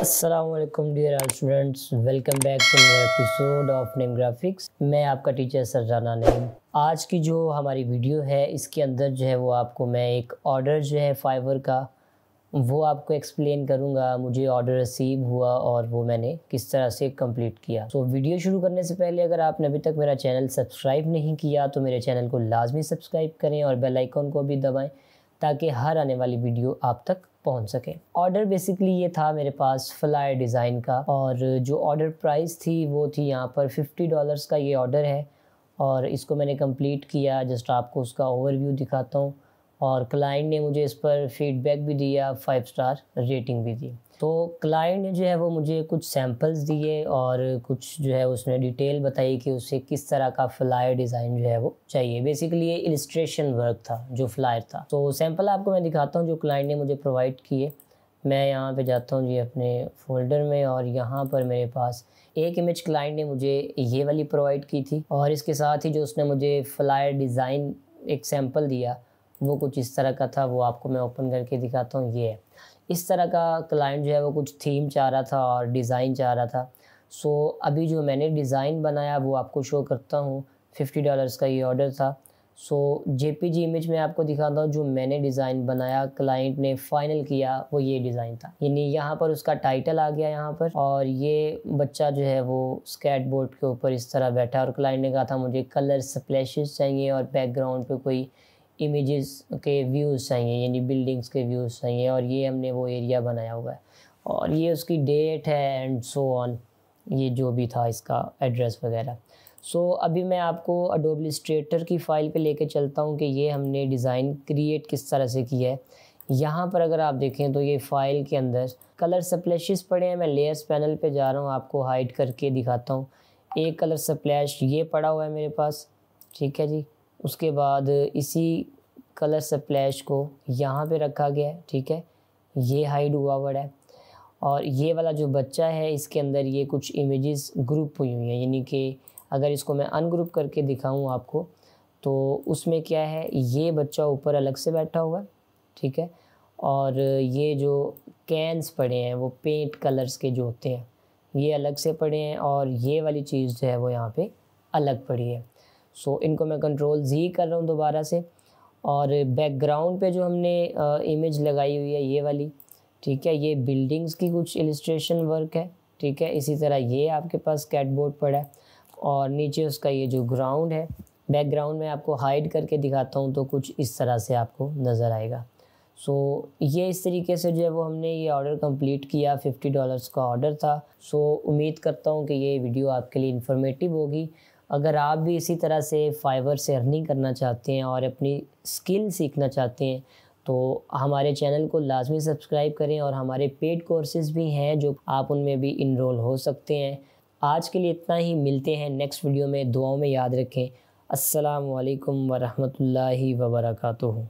Aslam dear students welcome back to मेरा episode of name graphics मैं आपका टीचर सरजाना नेम आज की जो हमारी वीडियो है इसके अंदर जो है वो आपको मैं एक ऑर्डर जो है फाइवर का वो आपको एक्सप्लेन करूँगा मुझे ऑर्डर रिसीव हुआ और वो मैंने किस तरह से कंप्लीट किया तो so, वीडियो शुरू करने से पहले अगर आपने अभी तक मेरा चैनल सब्सक्राइब नहीं किया तो मेरे चैनल को लाजमी सब्सक्राइब करें और बेलाइकॉन को भी दबाएँ ताकि हर आने वाली वीडियो आप तक पहुंच सके ऑर्डर बेसिकली ये था मेरे पास फ्लाई डिज़ाइन का और जो ऑर्डर प्राइस थी वो थी यहाँ पर फिफ्टी डॉलर्स का ये ऑर्डर है और इसको मैंने कंप्लीट किया जस्ट आपको उसका ओवरव्यू दिखाता हूँ और क्लाइंट ने मुझे इस पर फीडबैक भी दिया फाइव स्टार रेटिंग भी दी तो क्लाइंट ने जो है वो मुझे कुछ सैम्पल्स दिए और कुछ जो है उसने डिटेल बताई कि उसे किस तरह का फ्लायर डिज़ाइन जो है वो चाहिए बेसिकली ये इलस्ट्रेशन वर्क था जो फ्लायर था तो सैम्पल आपको मैं दिखाता हूँ जो क्लाइंट ने मुझे प्रोवाइड किए मैं यहाँ पे जाता हूँ जी अपने फोल्डर में और यहाँ पर मेरे पास एक इमेज क्लाइंट ने मुझे ये वाली प्रोवाइड की थी और इसके साथ ही जो उसने मुझे फ्लायर डिज़ाइन एक सैम्पल दिया वो कुछ इस तरह का था वो आपको मैं ओपन करके दिखाता हूँ ये है इस तरह का क्लाइंट जो है वो कुछ थीम चाह रहा था और डिज़ाइन चाह रहा था सो so, अभी जो मैंने डिज़ाइन बनाया वो आपको शो करता हूँ फिफ्टी डॉलर्स का ये ऑर्डर था सो जे पी इमेज में आपको दिखाता हूँ जो मैंने डिज़ाइन बनाया क्लाइंट ने फाइनल किया वो ये डिज़ाइन था यानी यहाँ पर उसका टाइटल आ गया यहाँ पर और ये बच्चा जो है वो स्केट बोर्ड के ऊपर इस तरह बैठा और क्लाइंट ने कहा था मुझे कलर स्प्लेश चाहिए और बैकग्राउंड पे कोई इमेजेस के व्यूज़ चाहिए यानी बिल्डिंग्स के व्यूज़ चाहिए और ये हमने वो एरिया बनाया हुआ है और ये उसकी डेट है एंड सो ऑन ये जो भी था इसका एड्रेस वगैरह सो so, अभी मैं आपको अडोबलिस्ट्रेटर स्ट्रेटर की फ़ाइल पे लेके चलता हूँ कि ये हमने डिज़ाइन क्रिएट किस तरह से किया है यहाँ पर अगर आप देखें तो ये फ़ाइल के अंदर कलर स्प्लैशेस पड़े हैं मैं लेयर्स पैनल पे जा रहा हूँ आपको हाइड करके दिखाता हूँ एक कलर सप्लैश ये पड़ा हुआ है मेरे पास ठीक है जी उसके बाद इसी कलर स्प्लैश को यहाँ पे रखा गया है ठीक है ये हाइड हुआ वर्ड है और ये वाला जो बच्चा है इसके अंदर ये कुछ इमेजेस ग्रुप हुई हुई हैं यानी कि अगर इसको मैं अनग्रुप करके दिखाऊं आपको तो उसमें क्या है ये बच्चा ऊपर अलग से बैठा हुआ है ठीक है और ये जो कैंस पड़े हैं वो पेंट कलर्स के जो होते हैं ये अलग से पड़े हैं और ये वाली चीज़ जो है वो यहाँ पर अलग पड़ी है सो so, इनको मैं कंट्रोल जी कर रहा हूँ दोबारा से और बैकग्राउंड पे जो हमने इमेज लगाई हुई है ये वाली ठीक है ये बिल्डिंग्स की कुछ इलिस्ट्रेशन वर्क है ठीक है इसी तरह ये आपके पास कैटबोर्ड पड़ा है और नीचे उसका ये जो ग्राउंड है बैकग्राउंड में आपको हाइड करके दिखाता हूँ तो कुछ इस तरह से आपको नज़र आएगा सो so, ये इस तरीके से जो है वो हमने ये ऑर्डर कंप्लीट किया फिफ्टी डॉलर्स का ऑर्डर था सो so, उम्मीद करता हूँ कि ये वीडियो आपके लिए इन्फॉर्मेटिव होगी अगर आप भी इसी तरह से फाइवर से अर्निंग करना चाहते हैं और अपनी स्किल सीखना चाहते हैं तो हमारे चैनल को लाजमी सब्सक्राइब करें और हमारे पेड कोर्सेज भी हैं जो आप उनमें भी इनरोल हो सकते हैं आज के लिए इतना ही मिलते हैं नेक्स्ट वीडियो में दुआओं में याद रखें असलकम वरहमल वर्का